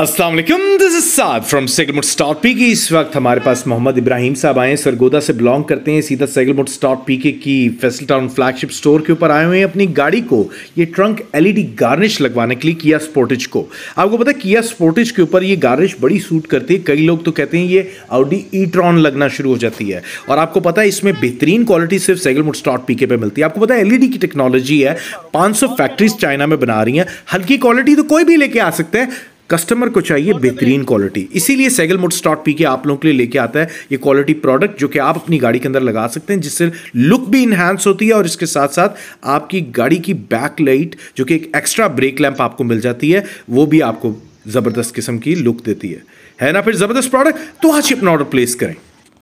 Aslam this is Saad from सेगलमुड स्टॉट P K इस वक्त हमारे पास मोहम्मद इब्राहिम साहब आए हैं सरगोदा से बिलोंग करते हैं सीधा सेगलमुट स्टॉट पी के की फैसल टाउन फ्लैगशिप स्टोर के ऊपर आए हुए हैं अपनी गाड़ी को ये ट्रंक एलईडी गार्निश लगवाने के लिए किया स्पोर्टिज को आपको पता है किया स्पोर्टिज के ऊपर ये गार्निश बड़ी सूट करती है कई लोग तो कहते हैं ये आउडी ई ट्रॉन लगना शुरू हो जाती है और आपको पता है इसमें बेहतरीन क्वालिटी सिर्फ सेगलमुट स्टॉट पी के पे मिलती है आपको पता है एलईडी e की टेक्नोलॉजी है सौ फैक्ट्रीज चाइना में बना रही हैं हल्की क्वालिटी तो कोई भी लेके आ सकते हैं कस्टमर को चाहिए बेहतरीन क्वालिटी इसीलिए सेगल मोड स्टॉट पी के आप लोगों के लिए लेके आता है ये क्वालिटी प्रोडक्ट जो कि आप अपनी गाड़ी के अंदर लगा सकते हैं जिससे लुक भी इन्हांस होती है और इसके साथ साथ आपकी गाड़ी की बैक लाइट जो कि एक एक्स्ट्रा ब्रेक लैंप आपको मिल जाती है वो भी आपको ज़बरदस्त किस्म की लुक देती है है ना फिर ज़बरदस्त प्रोडक्ट तो आज अपना ऑर्डर प्लेस करें